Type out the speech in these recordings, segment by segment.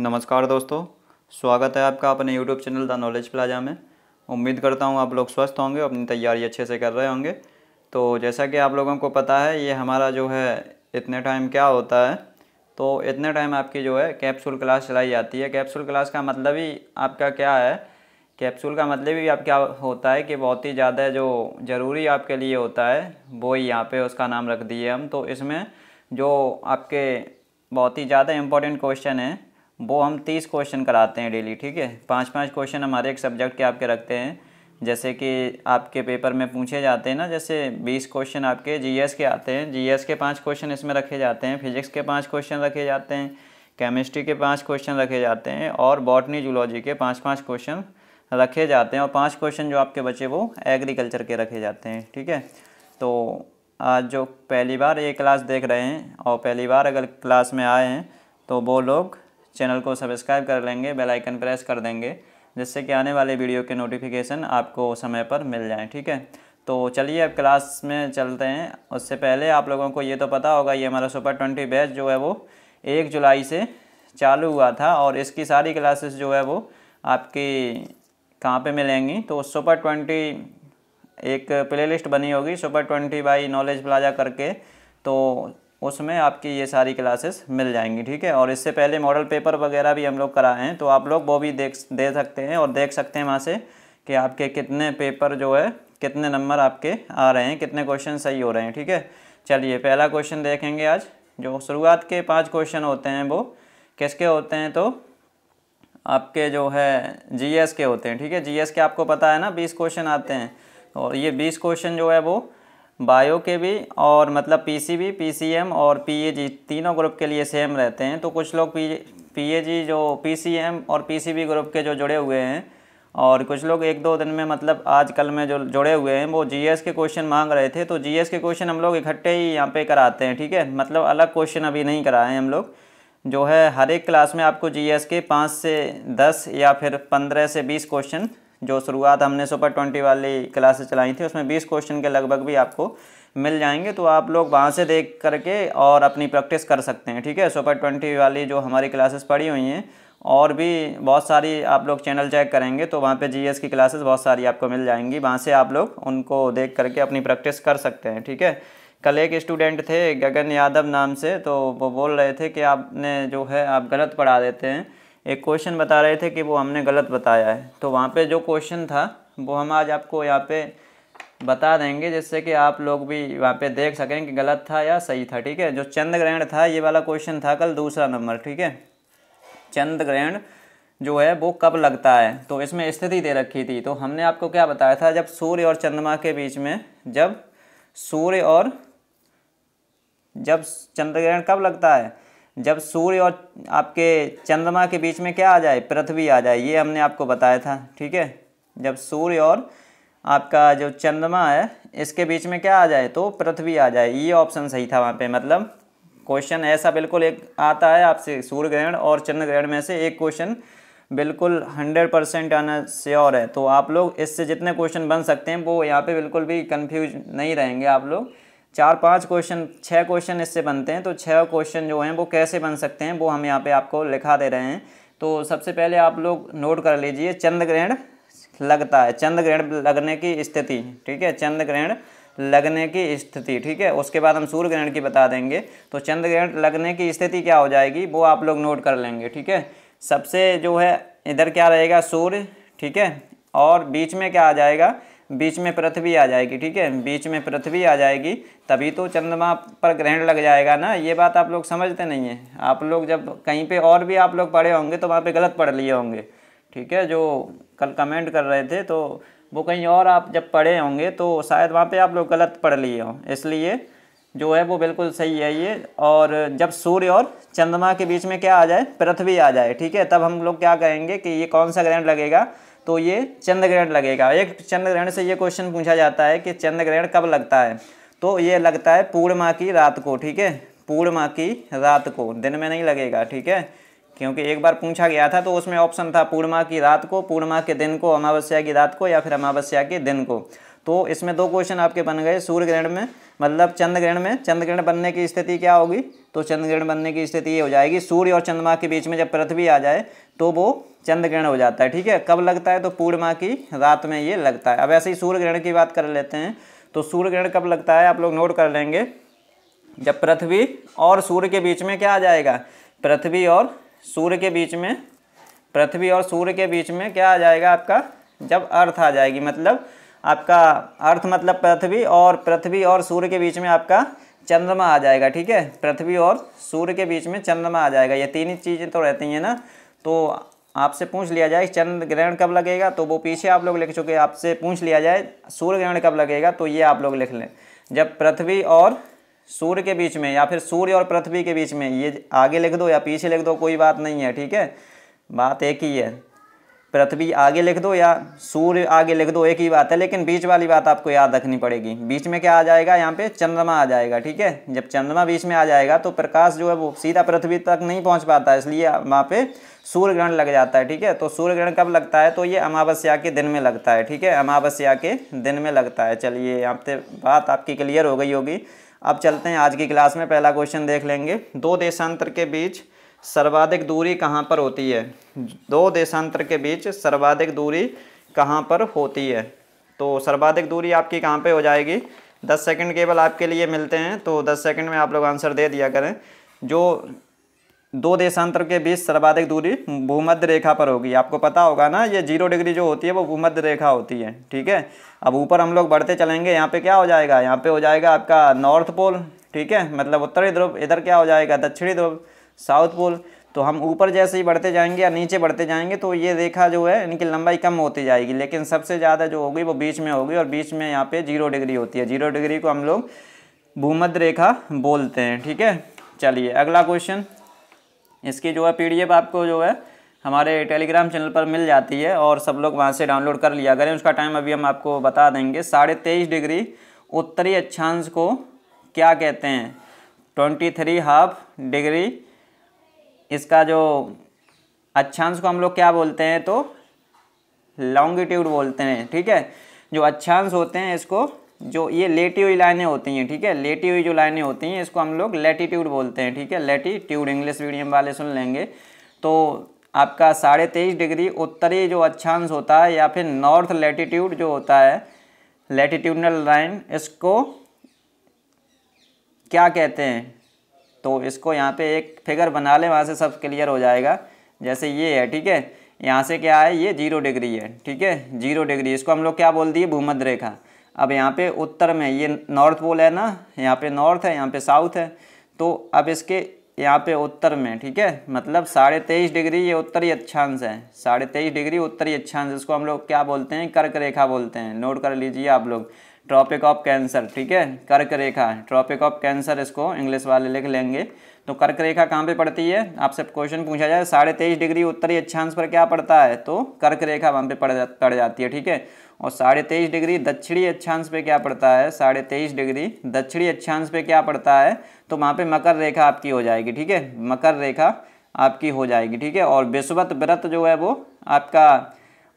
नमस्कार दोस्तों स्वागत है आपका अपने YouTube channel the Knowledge Plaza में उम्मीद करता हूँ आप लोग स्वस्थ होंगे अपनी तैयारी अच्छे से कर रहे होंगे तो जैसा कि आप लोगों को पता है ये हमारा जो है इतने टाइम क्या होता है तो इतने टाइम आपकी जो है कैप्सूल क्लास चलाई जाती है कैप्सूल क्लास का मतलब ही आपका क्या है कैप्सूल का मतलब ही आप क्या होता है कि बहुत ही ज़्यादा जो ज़रूरी आपके लिए होता है वो ही यहाँ पे उसका नाम रख दिए हम तो इसमें जो आपके बहुत ही ज़्यादा इम्पोर्टेंट क्वेश्चन है वो हम तीस क्वेश्चन कराते हैं डेली ठीक है पाँच पाँच क्वेश्चन हमारे एक सब्जेक्ट के आपके रखते हैं जैसे कि आपके पेपर में पूछे जाते हैं ना जैसे बीस क्वेश्चन आपके जीएस के आते हैं जीएस के पाँच क्वेश्चन इसमें रखे जाते हैं फिजिक्स के पाँच क्वेश्चन रखे जाते हैं केमिस्ट्री के पाँच क्वेश्चन रखे जाते हैं और बॉटनी जूलॉजी के पाँच पाँच क्वेश्चन रखे जाते हैं और पाँच क्वेश्चन जो आपके बचे वो एग्रीकल्चर के रखे जाते हैं ठीक है तो आज जो पहली बार ये क्लास देख रहे हैं और पहली बार अगर क्लास में आए हैं तो वो लोग चैनल को सब्सक्राइब कर लेंगे बेल आइकन प्रेस कर देंगे जिससे कि आने वाले वीडियो के नोटिफिकेशन आपको समय पर मिल जाएँ ठीक है तो चलिए अब क्लास में चलते हैं उससे पहले आप लोगों को ये तो पता होगा ये हमारा सुपर ट्वेंटी बैच जो है वो एक जुलाई से चालू हुआ था और इसकी सारी क्लासेस जो है वो आपकी कहाँ पे मिलेंगी तो सुपर ट्वेंटी एक प्लेलिस्ट बनी होगी super twenty by Knowledge Plaza करके तो उसमें आपकी ये सारी क्लासेस मिल जाएंगी ठीक है और इससे पहले मॉडल पेपर वगैरह भी हम लोग कराए हैं तो आप लोग वो भी देख दे सकते हैं और देख सकते हैं वहाँ से कि आपके कितने पेपर जो है कितने नंबर आपके आ रहे हैं कितने क्वेश्चन सही हो रहे हैं ठीक है चलिए पहला क्वेश्चन देखेंगे आज जो शुरुआत के पाँच क्वेश्चन होते हैं वो किसके होते हैं तो आपके जो है जी के होते हैं ठीक है जी के आपको पता है ना बीस क्वेश्चन आते हैं और ये बीस क्वेश्चन जो है वो बायो के भी और मतलब पीसीबी पीसीएम और पीएजी तीनों ग्रुप के लिए सेम रहते हैं तो कुछ लोग पी पीएजी जो पीसीएम और पीसीबी ग्रुप के जो जुड़े हुए हैं और कुछ लोग एक दो दिन में मतलब आजकल में जो जुड़े हुए हैं वो जीएस के क्वेश्चन मांग रहे थे तो जीएस के क्वेश्चन हम लोग इकट्ठे ही यहाँ पे कराते हैं ठीक है मतलब अलग क्वेश्चन अभी नहीं कराए हम लोग जो है हर एक क्लास में आपको जीएस के पाँच से दस या फिर पंद्रह से बीस क्वेश्चन जो शुरुआत हमने सुपर ट्वेंटी वाली क्लासेस चलाई थी उसमें बीस क्वेश्चन के लगभग भी आपको मिल जाएंगे तो आप लोग वहाँ से देख करके और अपनी प्रैक्टिस कर सकते हैं ठीक है सुपर ट्वेंटी वाली जो हमारी क्लासेस पड़ी हुई हैं और भी बहुत सारी आप लोग चैनल चेक करेंगे तो वहाँ पे जीएस की क्लासेस बहुत सारी आपको मिल जाएंगी वहाँ से आप लोग उनको देख करके अपनी प्रैक्टिस कर सकते हैं ठीक है कल एक स्टूडेंट थे गगन यादव नाम से तो वो बोल रहे थे कि आपने जो है आप गलत पढ़ा देते हैं एक क्वेश्चन बता रहे थे कि वो हमने गलत बताया है तो वहाँ पे जो क्वेश्चन था वो हम आज आपको यहाँ पे बता देंगे जिससे कि आप लोग भी वहाँ पे देख सकें कि गलत था या सही था ठीक है जो चंद्र ग्रहण था ये वाला क्वेश्चन था कल दूसरा नंबर ठीक है चंद्र ग्रहण जो है वो कब लगता है तो इसमें स्थिति दे रखी थी तो हमने आपको क्या बताया था जब सूर्य और चंद्रमा के बीच में जब सूर्य और जब चंद्र ग्रहण कब लगता है जब सूर्य और आपके चंद्रमा के बीच में क्या आ जाए पृथ्वी आ जाए ये हमने आपको बताया था ठीक है जब सूर्य और आपका जो चंद्रमा है इसके बीच में क्या आ जाए तो पृथ्वी आ जाए ये ऑप्शन सही था वहाँ पे मतलब क्वेश्चन ऐसा बिल्कुल एक आता है आपसे सूर्य ग्रहण और चंद्र ग्रहण में से एक क्वेश्चन बिल्कुल हंड्रेड परसेंट आना श्योर है तो आप लोग इससे जितने क्वेश्चन बन सकते हैं वो यहाँ पे बिल्कुल भी कंफ्यूज नहीं रहेंगे आप लोग चार पांच क्वेश्चन छः क्वेश्चन इससे बनते हैं तो छः क्वेश्चन जो हैं वो कैसे बन सकते हैं वो हम यहाँ पे आपको लिखा दे रहे हैं तो सबसे पहले आप लोग नोट कर लीजिए चंद्र ग्रहण लगता है चंद्र ग्रहण लगने की स्थिति ठीक है चंद्र ग्रहण लगने की स्थिति ठीक है उसके बाद हम सूर्य ग्रहण की बता देंगे तो चंद्र ग्रहण लगने की स्थिति क्या हो जाएगी वो आप लोग नोट कर लेंगे ठीक है सबसे जो है इधर क्या रहेगा सूर्य ठीक है और बीच में क्या आ जाएगा बीच में पृथ्वी आ जाएगी ठीक है बीच में पृथ्वी आ जाएगी तभी तो चंद्रमा पर ग्रहण लग जाएगा ना ये बात आप लोग समझते नहीं है आप लोग जब कहीं पे और भी आप लोग पढ़े होंगे तो वहाँ पे गलत पढ़ लिए होंगे ठीक है जो कल कमेंट कर रहे थे तो वो कहीं और आप जब पढ़े होंगे तो शायद वहाँ पर आप लोग गलत पढ़ लिए हों इसलिए जो है वो बिल्कुल सही है ये और जब सूर्य और चंद्रमा के बीच में क्या आ जाए पृथ्वी आ जाए ठीक है तब हम लोग क्या कहेंगे कि ये कौन सा ग्रहण लगेगा तो ये चंद्र ग्रहण लगेगा एक चंद्र ग्रहण से ये क्वेश्चन पूछा जाता है कि चंद्र ग्रहण कब लगता है तो ये लगता है पूर्णिमा की रात को ठीक है पूर्णिमा की रात को दिन में नहीं लगेगा ठीक है क्योंकि एक बार पूछा गया था तो उसमें ऑप्शन था पूर्णिमा की रात को पूर्णिमा के दिन को अमावस्या की रात को या फिर अमावस्या के दिन को तो इसमें दो क्वेश्चन आपके बन गए सूर्य ग्रहण में मतलब चंद्र ग्रहण में चंद्र ग्रहण बनने की स्थिति क्या होगी तो चंद्र ग्रहण बनने की स्थिति ये हो जाएगी सूर्य और चंद्रमा के बीच में जब पृथ्वी आ जाए तो वो चंद्र ग्रहण हो जाता है ठीक है कब लगता है तो पूर्णिमा की रात में ये लगता है अब ऐसे ही सूर्य ग्रहण की बात कर लेते हैं तो सूर्य ग्रहण कब लगता है आप लोग नोट कर लेंगे जब पृथ्वी और सूर्य के बीच में क्या आ जाएगा पृथ्वी और सूर्य के बीच में पृथ्वी और सूर्य के बीच में क्या आ जाएगा आपका जब अर्थ आ जाएगी मतलब आपका अर्थ मतलब पृथ्वी और पृथ्वी और सूर्य के बीच में आपका चंद्रमा आ जाएगा ठीक है पृथ्वी और सूर्य के बीच में चंद्रमा आ जाएगा ये तीन ही चीज़ें तो रहती हैं ना तो आपसे पूछ लिया जाए चंद्र ग्रहण कब लगेगा तो वो पीछे आप लोग लिख चुके आपसे पूछ लिया जाए सूर्य ग्रहण कब लगेगा तो ये आप लोग लिख लें जब पृथ्वी और सूर्य के बीच में या फिर सूर्य और पृथ्वी के बीच में ये आगे लिख दो या पीछे लिख दो कोई बात नहीं है ठीक है बात एक ही है पृथ्वी आगे लिख दो या सूर्य आगे लिख दो एक ही बात है लेकिन बीच वाली बात आपको याद रखनी पड़ेगी बीच में क्या आ जाएगा यहाँ पे चंद्रमा आ जाएगा ठीक है जब चंद्रमा बीच में आ जाएगा तो प्रकाश जो है वो सीधा पृथ्वी तक नहीं पहुँच पाता इसलिए वहाँ पे सूर्य ग्रहण लग जाता है ठीक है तो सूर्य ग्रहण कब लगता है तो ये अमावस्या के दिन में लगता है ठीक है अमावस्या के दिन में लगता है चलिए यहाँ पे बात आपकी क्लियर हो गई होगी अब चलते हैं आज की क्लास में पहला क्वेश्चन देख लेंगे दो देशांतर के बीच सर्वाधिक दूरी कहाँ पर होती है दो देशांतर के बीच सर्वाधिक दूरी कहाँ पर होती है तो सर्वाधिक दूरी आपकी कहाँ पे हो जाएगी दस सेकंड केवल आपके लिए मिलते हैं तो दस सेकंड में आप लोग आंसर दे दिया करें जो दो देशांतर के बीच सर्वाधिक दूरी भूमध्य रेखा पर होगी आपको पता होगा ना ये जीरो डिग्री जो होती है वो भूमध्य रेखा होती है ठीक है अब ऊपर हम लोग बढ़ते चलेंगे यहाँ पे क्या हो जाएगा यहाँ पे हो जाएगा आपका नॉर्थ पोल ठीक है मतलब उत्तरी ध्रुव इधर क्या हो जाएगा दक्षिणी ध्रुव साउथ पोल तो हम ऊपर जैसे ही बढ़ते जाएंगे या नीचे बढ़ते जाएंगे तो ये रेखा जो है इनकी लंबाई कम होती जाएगी लेकिन सबसे ज़्यादा जो होगी वो बीच में होगी और बीच में यहाँ पे जीरो डिग्री होती है जीरो डिग्री को हम लोग भूमध रेखा बोलते हैं ठीक है चलिए अगला क्वेश्चन इसकी जो है पी आपको जो है हमारे टेलीग्राम चैनल पर मिल जाती है और सब लोग वहाँ से डाउनलोड कर लिया करें उसका टाइम अभी हम आपको बता देंगे साढ़े तेईस डिग्री उत्तरी अच्छांश को क्या कहते हैं ट्वेंटी थ्री हाफ डिग्री इसका जो अच्छांश को हम लोग क्या बोलते हैं तो लॉन्गिट्यूड बोलते हैं ठीक है जो अच्छांश होते हैं इसको जो ये लेटी हुई लाइनें होती हैं ठीक है लेटी हुई जो लाइनें होती हैं इसको हम लोग लेटीट्यूड बोलते हैं ठीक है लेटीट्यूड इंग्लिश मीडियम वाले सुन लेंगे तो आपका साढ़े तेईस डिग्री उत्तरी जो अच्छांश होता है या फिर नॉर्थ लेटीट्यूड जो होता है लेटीट्यूडनल लाइन इसको क्या कहते हैं तो इसको यहाँ पे एक फिगर बना ले वहाँ से सब क्लियर हो जाएगा जैसे ये है ठीक है यहाँ से क्या है ये जीरो डिग्री है ठीक है जीरो डिग्री इसको हम लोग क्या बोल दिए भूमध्य रेखा अब यहाँ पे उत्तर में ये नॉर्थ पोल है ना यहाँ पे नॉर्थ है यहाँ पे साउथ है तो अब इसके यहाँ पे उत्तर में ठीक है मतलब साढ़े तेईस डिग्री ये उत्तरी अक्षांश है साढ़े तेईस डिग्री उत्तरी अक्षांश इसको हम लोग क्या बोलते हैं कर्क रेखा बोलते हैं नोट कर लीजिए आप लोग ट्रॉपिक ऑफ कैंसर ठीक है कर्क रेखा ट्रॉपिक ऑफ कैंसर इसको इंग्लिश वाले लिख लेंगे तो कर्क रेखा कहाँ पे पड़ती है आपसे क्वेश्चन पूछा जाए साढ़े तेईस डिग्री उत्तरी अक्षांश पर क्या पड़ता है तो कर्क रेखा वहाँ पे पड़ जा पड़ जाती है ठीक है और साढ़े तेईस डिग्री दक्षिणी अक्षांश पे क्या पड़ता है साढ़े तेईस डिग्री दक्षिणी अक्षांश पे क्या पड़ता है तो वहाँ पे मकर रेखा आपकी हो जाएगी ठीक है मकर रेखा आपकी हो जाएगी ठीक है और विश्वत व्रत जो है वो आपका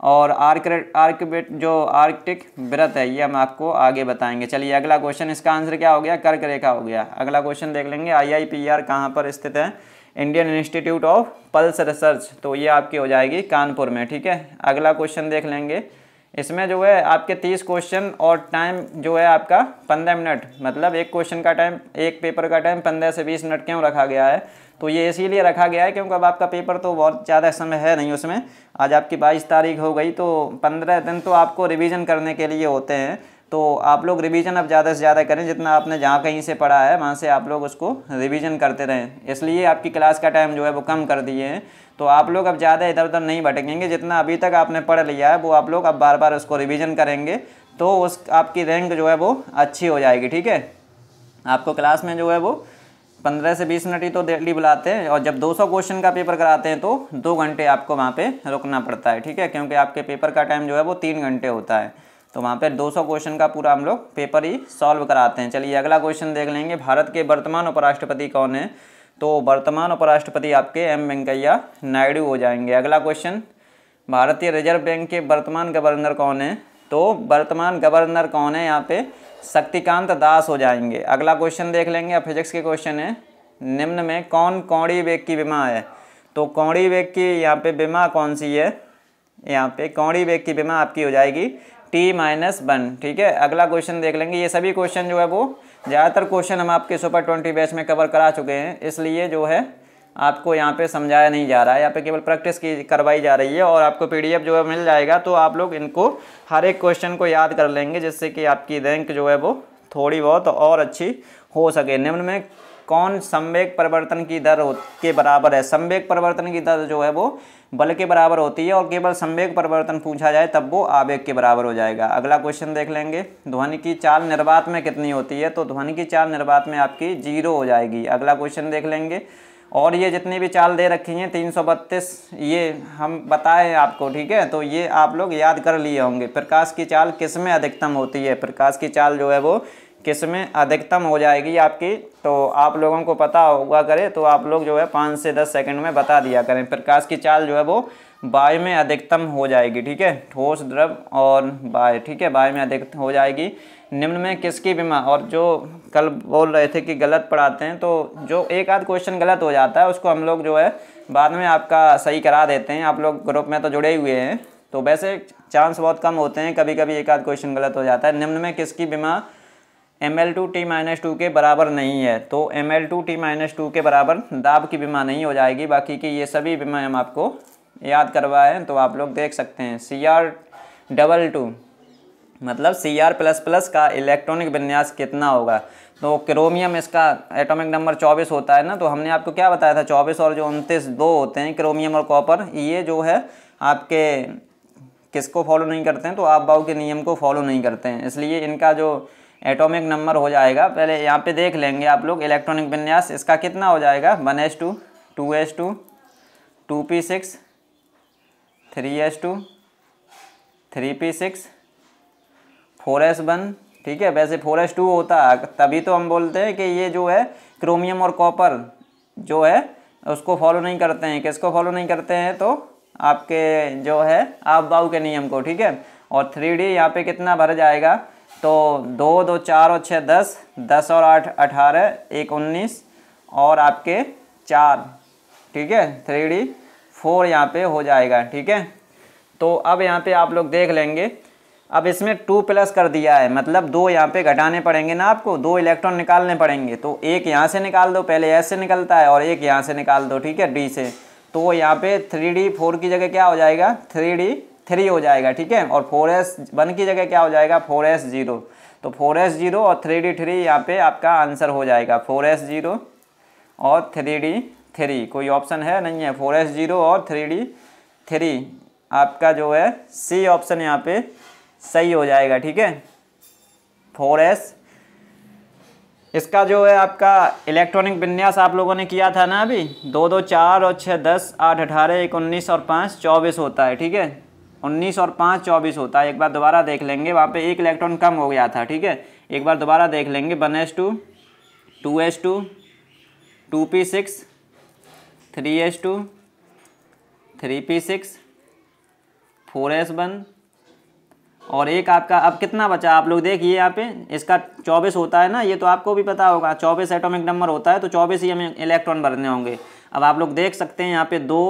और आर्क आर्कबेट जो आर्कटिक व्रत है ये हम आपको आगे बताएंगे चलिए अगला क्वेश्चन इसका आंसर क्या हो गया कर्क रेखा हो गया अगला क्वेश्चन देख लेंगे आई आई पी आर कहाँ पर स्थित है Indian Institute of Pulse Research तो ये आपकी हो जाएगी कानपुर में ठीक है अगला क्वेश्चन देख लेंगे इसमें जो है आपके तीस क्वेश्चन और टाइम जो है आपका पंद्रह मिनट मतलब एक क्वेश्चन का टाइम एक पेपर का टाइम पंद्रह से बीस मिनट क्यों रखा गया है तो ये इसीलिए रखा गया है क्योंकि अब आपका पेपर तो बहुत ज़्यादा समय है नहीं उसमें आज आपकी बाईस तारीख हो गई तो पंद्रह दिन तो आपको रिवीजन करने के लिए होते हैं तो आप लोग रिवीजन अब ज़्यादा से ज़्यादा करें जितना आपने जहाँ कहीं से पढ़ा है वहाँ से आप लोग उसको रिवीजन करते रहें इसलिए आपकी क्लास का टाइम जो है वो कम कर दिए हैं तो आप लोग अब ज़्यादा इधर उधर नहीं भटकेंगे जितना अभी तक आपने पढ़ लिया है वो आप लोग अब बार बार उसको रिविज़न करेंगे तो उस आपकी रैंक जो है वो अच्छी हो जाएगी ठीक है आपको क्लास में जो है वो पंद्रह से बीस मिनट ही तो डेली बुलाते हैं और जब दो सौ क्वेश्चन का पेपर कराते हैं तो दो घंटे आपको वहाँ पे रुकना पड़ता है ठीक है क्योंकि आपके पेपर का टाइम जो है वो तीन घंटे होता है तो वहाँ पे सौ क्वेश्चन का पूरा हम लोग पेपर ही सॉल्व कराते हैं चलिए अगला क्वेश्चन देख लेंगे भारत के वर्तमान उपराष्ट्रपति कौन है तो वर्तमान उपराष्ट्रपति आपके एम वेंकैया नायडू हो जाएंगे अगला क्वेश्चन भारतीय रिजर्व बैंक के वर्तमान गवर्नर कौन है तो वर्तमान गवर्नर कौन है यहाँ पे शक्तिकांत दास हो जाएंगे अगला क्वेश्चन देख लेंगे अब फिजिक्स के क्वेश्चन है निम्न में कौन कौड़ी वेग की बीमा है तो कौड़ी वेग की यहाँ पे बीमा कौन सी है यहाँ पे कौड़ी वेग की बीमा आपकी हो जाएगी टी माइनस वन ठीक है अगला क्वेश्चन देख लेंगे ये सभी क्वेश्चन जो है वो ज़्यादातर क्वेश्चन हम आपके सुपर ट्वेंटी बैच में कवर करा चुके हैं इसलिए जो है आपको यहाँ पे समझाया नहीं जा रहा है यहाँ पे केवल प्रैक्टिस की करवाई जा रही है और आपको पीडीएफ जो है मिल जाएगा तो आप लोग इनको हर एक क्वेश्चन को याद कर लेंगे जिससे कि आपकी रैंक जो है वो थोड़ी बहुत और अच्छी हो सके निम्न में कौन संवेग परिवर्तन की दर के बराबर है संवेग परिवर्तन की दर जो है वो बल के बराबर होती है और केवल संवेग परिवर्तन पूछा जाए तब वो आवेग के बराबर हो जाएगा अगला क्वेश्चन देख लेंगे ध्वनि की चाल निर्वात में कितनी होती है तो ध्वनि की चाल निर्वात में आपकी जीरो हो जाएगी अगला क्वेश्चन देख लेंगे और ये जितनी भी चाल दे रखी हैं तीन सौ बत्तीस ये हम बताए आपको ठीक है तो ये आप लोग याद कर लिए होंगे प्रकाश की चाल किस में अधिकतम होती है प्रकाश की चाल जो है वो किस में अधिकतम हो जाएगी आपकी तो आप लोगों को पता होगा करें तो आप लोग जो है पाँच से दस सेकंड में बता दिया करें प्रकाश की चाल जो है वो बाय में अधिकतम हो जाएगी ठीक है ठोस द्रव और बाय ठीक है बाय में अधिकतम हो जाएगी निम्न में किसकी बीमा और जो कल बोल रहे थे कि गलत पढ़ाते हैं तो जो एक आध क्वेश्चन गलत हो जाता है उसको हम लोग जो है बाद में आपका सही करा देते हैं आप लोग ग्रुप में तो जुड़े हुए हैं तो वैसे चांस बहुत कम होते हैं कभी कभी एक आध क्वेश्चन गलत हो जाता है निम्न में किसकी बीमा M L two T minus two के बराबर नहीं है तो M L two T minus two के बराबर दाब की बीमा नहीं हो जाएगी बाकी की ये सभी बीमा हम आपको याद करवाएँ हैं तो आप लोग देख सकते हैं सी आर डबल टू मतलब सी आर प्लस प्लस का इलेक्ट्रॉनिक विन्यास कितना होगा तो क्रोमियम इसका एटॉमिक नंबर 24 होता है ना तो हमने आपको क्या बताया था 24 और जो उनतीस दो होते हैं क्रोमियम और कॉपर ये जो है आपके किसको फॉलो नहीं करते हैं तो आप बाऊ के नियम को फॉलो नहीं करते हैं इसलिए इनका जो एटॉमिक नंबर हो जाएगा पहले यहाँ पे देख लेंगे आप लोग इलेक्ट्रॉनिक विन्यास इसका कितना हो जाएगा one S two two S two two P six three S two three P six four S one ठीक है वैसे फोर एस टू होता है तभी तो हम बोलते हैं कि ये जो है क्रोमियम और कॉपर जो है उसको फॉलो नहीं करते हैं किसको फॉलो नहीं करते हैं तो आपके जो है आप बाव के नियम को ठीक है और थ्री डी यहाँ पर कितना भर जाएगा तो दो दो चार और छः दस दस और आठ अठारह एक उन्नीस और आपके चार ठीक है थ्री डी फोर यहाँ पे हो जाएगा ठीक है तो अब यहाँ पे आप लोग देख लेंगे अब इसमें टू प्लस कर दिया है मतलब दो यहाँ पे घटाने पड़ेंगे ना आपको दो इलेक्ट्रॉन निकालने पड़ेंगे तो एक यहाँ से निकाल दो पहले एस से निकलता है और एक यहाँ से निकाल दो ठीक है डी से तो यहाँ पे थ्री डी फोर की जगह क्या हो जाएगा थ्री डी थ्री हो जाएगा ठीक है और फोर एस वन की जगह क्या हो जाएगा फोर एस जीरो तो फोर एस जीरो और थ्री डी थ्री यहाँ पे आपका आंसर हो जाएगा फोर एस जीरो और थ्री डी थ्री कोई ऑप्शन है नहीं है फोर एस जीरो और थ्री डी थ्री आपका जो है सी ऑप्शन यहाँ पे सही हो जाएगा ठीक है फोर एस इसका जो है आपका इलेक्ट्रॉनिक विन्यास आप लोगों ने किया था ना अभी दो दो चार और छः दस आठ अठारह एक उन्नीस और पाँच चौबीस होता है ठीक है उन्नीस और पाँच चौबीस होता है एक बार दोबारा देख लेंगे वहाँ पे एक इलेक्ट्रॉन कम हो गया था ठीक है एक बार दोबारा देख लेंगे one S two two S two two P six three S two three P six four S one और एक आपका अब कितना बचा आप लोग देखिए यहाँ पे इसका चौबीस होता है ना ये तो आपको भी पता होगा चौबीस एटॉमिक नंबर होता है तो चौबीस ही हमें इलेक्ट्रॉन भरने होंगे अब आप लोग देख सकते हैं यहाँ पे दो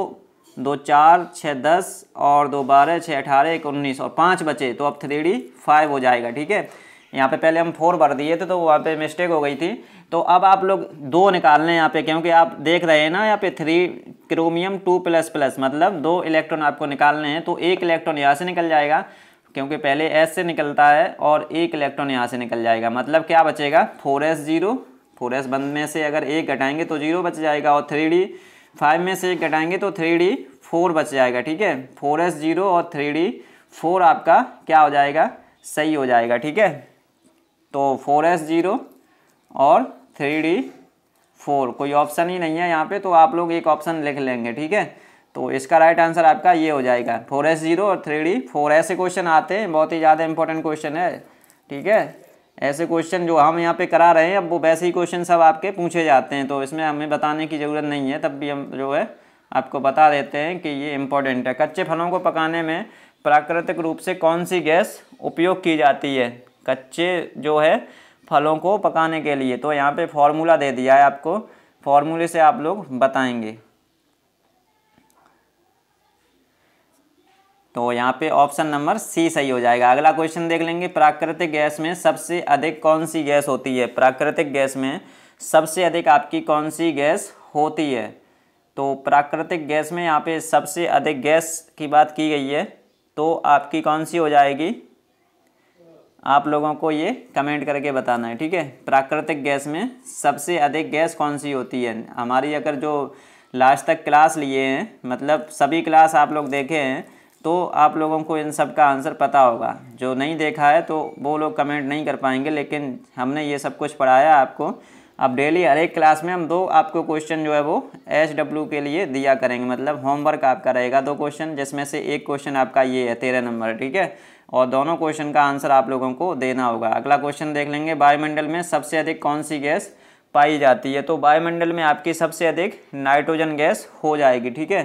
दो चार छः दस और दो बारह छः अठारह एक उन्नीस और पाँच बचे तो अब थ्री डी फाइव हो जाएगा ठीक है यहाँ पे पहले हम फोर भर दिए थे तो वहाँ पे मिस्टेक हो गई थी तो अब आप लोग दो निकाल लें यहाँ पे क्योंकि आप देख रहे हैं ना यहाँ पे three chromium two plus plus मतलब दो इलेक्ट्रॉन आपको निकालने हैं तो एक इलेक्ट्रॉन यहाँ से निकल जाएगा क्योंकि पहले एस से निकलता है और एक इलेक्ट्रॉन यहाँ से निकल जाएगा मतलब क्या बचेगा four S zero four S बंद में से अगर एक घटाएंगे तो जीरो बच जाएगा और थ्री डी फाइव में से एक घटाएंगे तो थ्री डी फोर बच जाएगा ठीक है फोर एस जीरो और थ्री डी फोर आपका क्या हो जाएगा सही हो जाएगा ठीक है तो फोर एस जीरो और थ्री डी फोर कोई ऑप्शन ही नहीं है यहाँ पर तो आप लोग एक ऑप्शन लिख लेंगे ठीक है तो इसका राइट आंसर आपका ये हो जाएगा फोर एस जीरो और थ्री डी फोर ऐसे क्वेश्चन आते हैं बहुत ही ज़्यादा इंपॉर्टेंट क्वेश्चन है ठीक है ऐसे क्वेश्चन जो हम यहाँ पे करा रहे हैं अब वो वैसे ही क्वेश्चन सब आपके पूछे जाते हैं तो इसमें हमें बताने की ज़रूरत नहीं है तब भी हम जो है आपको बता देते हैं कि ये इम्पोर्टेंट है कच्चे फलों को पकाने में प्राकृतिक रूप से कौन सी गैस उपयोग की जाती है कच्चे जो है फलों को पकाने के लिए तो यहाँ पर फॉर्मूला दे दिया है आपको फॉर्मूले से आप लोग बताएंगे तो यहाँ पे ऑप्शन नंबर सी सही हो जाएगा अगला क्वेश्चन देख लेंगे प्राकृतिक गैस में सबसे अधिक कौन सी गैस होती है प्राकृतिक गैस में सबसे अधिक आपकी कौन सी गैस होती है तो प्राकृतिक गैस में यहाँ पे सबसे अधिक गैस की बात की गई है तो आपकी कौन सी हो जाएगी आप लोगों को ये कमेंट करके बताना है ठीक है प्राकृतिक गैस में सबसे अधिक गैस कौन सी होती है हमारी अगर जो लास्ट तक क्लास लिए हैं मतलब सभी क्लास आप लोग देखे हैं तो आप लोगों को इन सब का आंसर पता होगा जो नहीं देखा है तो वो लोग कमेंट नहीं कर पाएंगे लेकिन हमने ये सब कुछ पढ़ाया आपको अब डेली हर एक क्लास में हम दो आपको क्वेश्चन जो है वो एच डब्ल्यू के लिए दिया करेंगे मतलब होमवर्क आपका रहेगा दो क्वेश्चन जिसमें से एक क्वेश्चन आपका ये है तेरह नंबर ठीक है और दोनों क्वेश्चन का आंसर आप लोगों को देना होगा अगला क्वेश्चन देख लेंगे वायुमंडल में सबसे अधिक कौन सी गैस पाई जाती है तो वायुमंडल में आपकी सबसे अधिक नाइट्रोजन गैस हो जाएगी ठीक है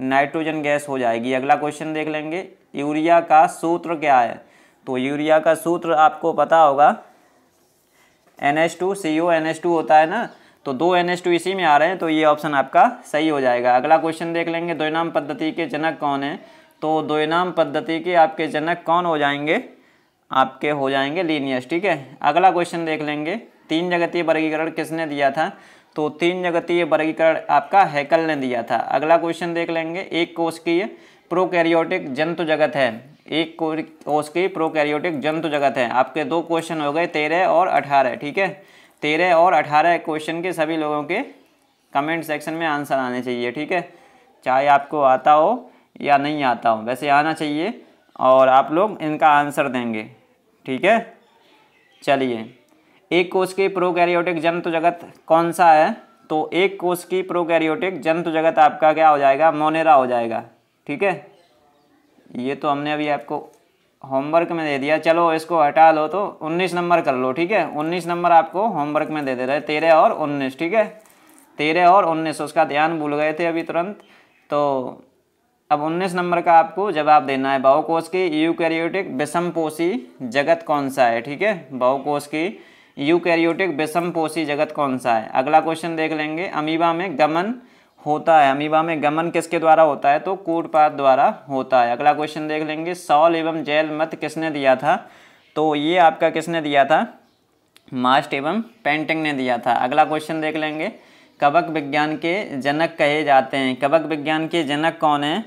नाइट्रोजन गैस हो जाएगी अगला क्वेश्चन देख लेंगे यूरिया का सूत्र क्या है तो यूरिया का सूत्र आपको पता होगा N H two C O N H two होता है ना तो दो एन एच टू इसी में आ रहे हैं तो ये ऑप्शन आपका सही हो जाएगा अगला क्वेश्चन देख लेंगे द्विनाम पद्धति के जनक कौन है तो द्विनाम पद्धति के आपके जनक कौन हो जाएंगे आपके हो जाएंगे लीनियस ठीक है अगला क्वेश्चन देख लेंगे तीन जगतीय वर्गीकरण किसने दिया था तो तीन जगतीय वर्गीकरण आपका हैकल ने दिया था अगला क्वेश्चन देख लेंगे एक कोश की प्रोकैरियोटिक जंतु जगत है एक कोश की प्रोकैरियोटिक जंतु जगत है आपके दो क्वेश्चन हो गए तेरह और अठारह ठीक है तेरह और अठारह क्वेश्चन के सभी लोगों के कमेंट सेक्शन में आंसर आने चाहिए ठीक है चाहे आपको आता हो या नहीं आता हो वैसे आना चाहिए और आप लोग इनका आंसर देंगे ठीक है चलिए एक कोष की प्रोकैरियोटिक जंतु जगत कौन सा है तो एक कोष की प्रोकैरियोटिक जंतु जगत आपका क्या हो जाएगा मोनेरा हो जाएगा ठीक है ये तो हमने अभी आपको होमवर्क में दे दिया चलो इसको हटा लो तो 19 नंबर कर लो ठीक है 19 नंबर आपको होमवर्क में दे दे रहे तेरह और 19 ठीक है तेरह और 19 उसका ध्यान भूल गए थे अभी तुरंत तो अब 19 नंबर का आपको जवाब देना है बहुकोश की यूकैरियोटिक पोषी जगत कौन सा है ठीक है बहुकोश की यूकैरियोटिक पोषी जगत कौन सा है अगला क्वेश्चन देख लेंगे अमीबा में गमन होता है अमीबा में गमन किसके द्वारा होता है तो कूटपात द्वारा होता है अगला क्वेश्चन देख लेंगे सॉल एवं जेल मत किसने दिया था तो ये आपका किसने दिया था मास्ट एवं पेंटिंग ने दिया था अगला क्वेश्चन देख लेंगे कवक विज्ञान के जनक कहे जाते हैं कवक विज्ञान के जनक कौन है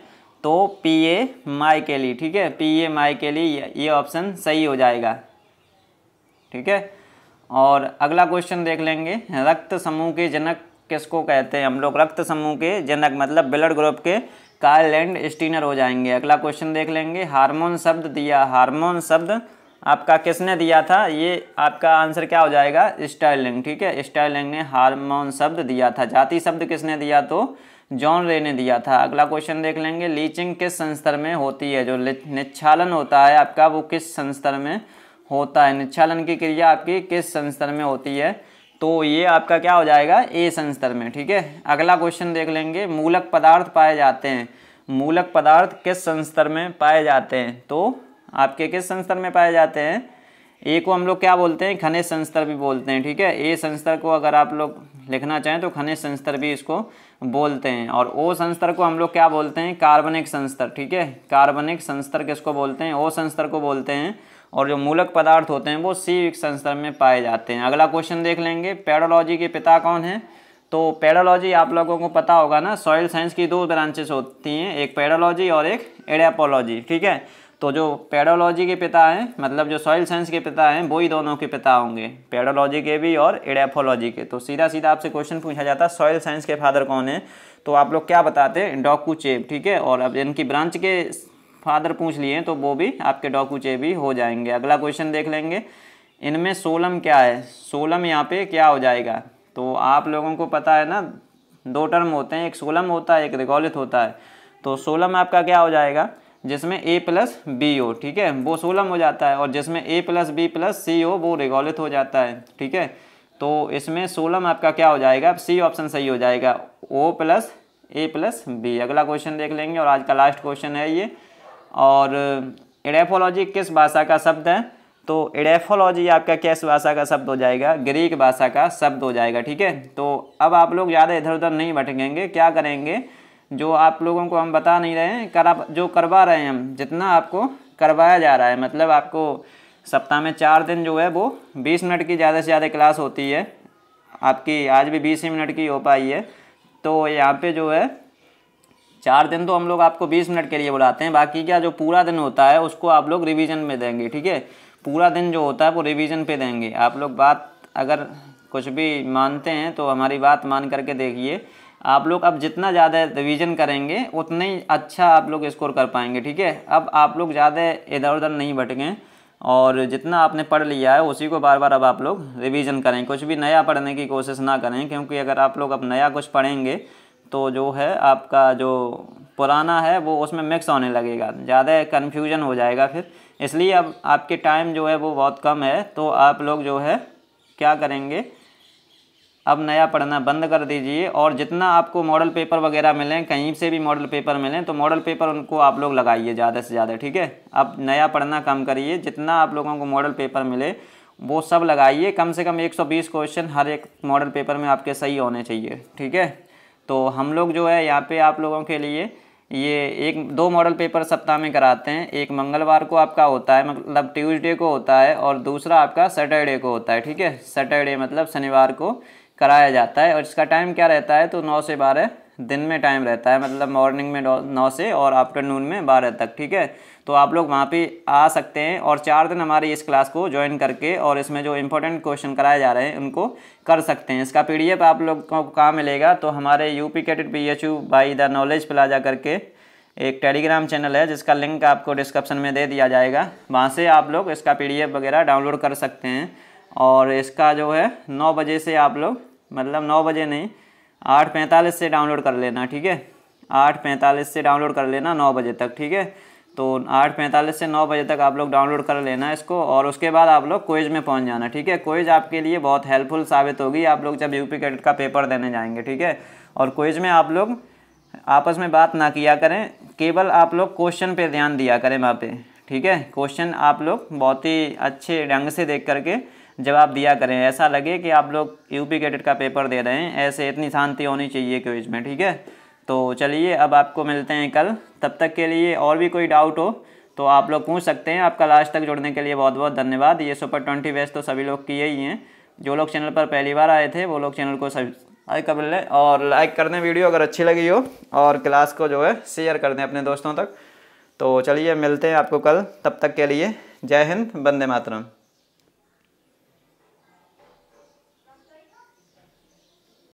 तो पी ए माई के लिए ठीक है पी ए माई के लिए ये ऑप्शन सही हो जाएगा ठीक है और अगला क्वेश्चन देख लेंगे रक्त समूह के जनक किसको कहते हैं हम लोग रक्त समूह के जनक मतलब ब्लड ग्रुप के कार्ल एंड स्टीनर हो जाएंगे अगला क्वेश्चन देख लेंगे हार्मोन शब्द दिया हार्मोन शब्द आपका किसने दिया था ये आपका आंसर क्या हो जाएगा स्टाइलिंग ठीक है स्टाइलिंग ने हार्मोन शब्द दिया था जाति शब्द किसने दिया तो जॉन रे ने दिया था अगला क्वेश्चन देख लेंगे लीचिंग किस संस्तर में होती है जो निच्छालन होता है आपका वो किस संस्तर में होता है निच्छालन की क्रिया आपकी किस संस्तर में होती है तो ये आपका क्या हो जाएगा ए संस्तर में ठीक है अगला क्वेश्चन देख लेंगे मूलक पदार्थ पाए जाते हैं मूलक पदार्थ किस संस्तर में पाए जाते हैं तो आपके किस संस्तर में पाए जाते हैं ए को हम लोग क्या बोलते हैं खनिज संस्तर भी बोलते हैं ठीक है ए संस्तर को अगर आप लोग लिखना चाहें तो खनिज संस्तर भी इसको बोलते हैं और ओ संस्तर को हम लोग क्या बोलते हैं कार्बनिक संस्तर ठीक है कार्बनिक संस्तर किसको बोलते हैं ओ संस्तर को बोलते हैं और जो मूलक पदार्थ होते हैं वो सी संस्तर में पाए जाते हैं अगला क्वेश्चन देख लेंगे पेडोलॉजी के पिता कौन है तो पेडोलॉजी आप लोगों को पता होगा ना सॉइल साइंस की दो ब्रांचेस होती हैं एक पेडोलॉजी और एक एडापोलॉजी ठीक है तो जो पेडोलॉजी के पिता हैं मतलब जो सॉइल साइंस के पिता हैं वो ही दोनों के पिता होंगे पेडोलॉजी के भी और एडेफोलॉजी के तो सीधा सीधा आपसे क्वेश्चन पूछा जाता है सॉइल साइंस के फादर कौन है तो आप लोग क्या बताते हैं डॉकू चेप ठीक है और अब इनकी ब्रांच के फादर पूछ लिए तो वो भी आपके डॉकूचे भी हो जाएंगे अगला क्वेश्चन देख लेंगे इनमें सोलम क्या है सोलम यहाँ पे क्या हो जाएगा तो आप लोगों को पता है ना दो टर्म होते हैं एक सोलम होता है एक रिगोलित होता है तो सोलम आपका क्या हो जाएगा जिसमें ए प्लस बी हो ठीक है वो सोलम हो जाता है और जिसमें A plus B plus C हो वो रिगोलित हो जाता है ठीक है तो इसमें सोलम आपका क्या हो जाएगा सी ऑप्शन सही हो जाएगा O plus A plus B अगला क्वेश्चन देख लेंगे और आज का लास्ट क्वेश्चन है ये और एडेफोलॉजी किस भाषा का शब्द है तो एडेफोलॉजी आपका किस भाषा का शब्द हो जाएगा ग्रीक भाषा का शब्द हो जाएगा ठीक है तो अब आप लोग ज़्यादा इधर उधर नहीं भटकेंगे क्या करेंगे जो आप लोगों को हम बता नहीं रहे हैं करा जो करवा रहे हैं हम जितना आपको करवाया जा रहा है मतलब आपको सप्ताह में चार दिन जो है वो बीस मिनट की ज़्यादा से ज़्यादा क्लास होती है आपकी आज भी बीस मिनट की हो पाई है तो यहाँ पे जो है चार दिन तो हम लोग आपको बीस मिनट के लिए बुलाते हैं बाकी क्या जो पूरा दिन होता है उसको आप लोग रिविज़न में देंगे ठीक है पूरा दिन जो होता है वो रिविज़न पे देंगे आप लोग बात अगर कुछ भी मानते हैं तो हमारी बात मान करके देखिए आप लोग अब जितना ज़्यादा रिवीजन करेंगे उतना ही अच्छा आप लोग स्कोर कर पाएंगे ठीक है अब आप लोग ज़्यादा इधर उधर नहीं भटकें और जितना आपने पढ़ लिया है उसी को बार बार अब आप लोग रिवीजन करें कुछ भी नया पढ़ने की कोशिश ना करें क्योंकि अगर आप लोग अब नया कुछ पढ़ेंगे तो जो है आपका जो पुराना है वो उसमें मिक्स होने लगेगा ज़्यादा कन्फ्यूजन हो जाएगा फिर इसलिए अब आपके टाइम जो है वो बहुत कम है तो आप लोग जो है क्या करेंगे अब नया पढ़ना बंद कर दीजिए और जितना आपको मॉडल पेपर वगैरह मिलें कहीं से भी मॉडल पेपर मिलें तो मॉडल पेपर उनको आप लोग लगाइए ज़्यादा से ज़्यादा ठीक है अब नया पढ़ना कम करिए जितना आप लोगों को मॉडल पेपर मिले वो सब लगाइए कम से कम 120 क्वेश्चन हर एक मॉडल पेपर में आपके सही होने चाहिए ठीक है तो हम लोग जो है यहाँ पे आप लोगों के लिए ये एक दो मॉडल पेपर सप्ताह में कराते हैं एक मंगलवार को आपका होता है मतलब ट्यूसडे को होता है और दूसरा आपका सैटरडे को होता है ठीक है सैटरडे मतलब शनिवार को कराया जाता है और इसका टाइम क्या रहता है तो नौ से बारह दिन में टाइम रहता है मतलब मॉर्निंग में नौ से और आफ्टरनून में बारह तक ठीक है तो आप लोग वहाँ पे आ सकते हैं और चार दिन हमारी इस क्लास को ज्वाइन करके और इसमें जो इम्पोर्टेंट क्वेश्चन कराए जा रहे हैं उनको कर सकते हैं इसका पीडीएफ आप लोग को कहाँ मिलेगा तो हमारे UP cadet B H U by the Knowledge Plaza करके एक टेलीग्राम चैनल है जिसका लिंक आपको डिस्क्रिप्शन में दे दिया जाएगा वहाँ से आप लोग इसका पी वगैरह डाउनलोड कर सकते हैं और इसका जो है नौ बजे से आप लोग मतलब नौ बजे नहीं आठ पैंतालीस से डाउनलोड कर लेना ठीक है आठ पैंतालीस से डाउनलोड कर लेना नौ बजे तक ठीक है तो आठ पैंतालीस से नौ बजे तक आप लोग डाउनलोड कर लेना इसको और उसके बाद आप लोग कोइज में पहुंच जाना ठीक है कोइज आपके लिए बहुत हेल्पफुल साबित होगी आप लोग जब यूपी कैडेट का पेपर देने जाएंगे ठीक है और कोइज में आप लोग आपस में बात ना किया करें केवल आप लोग क्वेश्चन पर ध्यान दिया करें वहाँ पर ठीक है क्वेश्चन आप लोग बहुत ही अच्छे ढंग से देख करके जवाब दिया करें ऐसा लगे कि आप लोग यूपी कैडेट का पेपर दे रहे हैं ऐसे इतनी शांति होनी चाहिए क्विज में ठीक है तो चलिए अब आपको मिलते हैं कल तब तक के लिए और भी कोई डाउट हो तो आप लोग पूछ सकते हैं आपका लास्ट तक जुड़ने के लिए बहुत बहुत धन्यवाद ये सुपर ट्वेंटी वेस्ट तो सभी लोग किए ही हैं जो लोग चैनल पर पहली बार आए थे वो लोग चैनल को लाइक कर लें और लाइक कर दें वीडियो अगर अच्छी लगी हो और क्लास को जो है शेयर कर दें अपने दोस्तों तक तो चलिए मिलते हैं आपको कल तब तक के लिए जय हिंद वंदे मातरम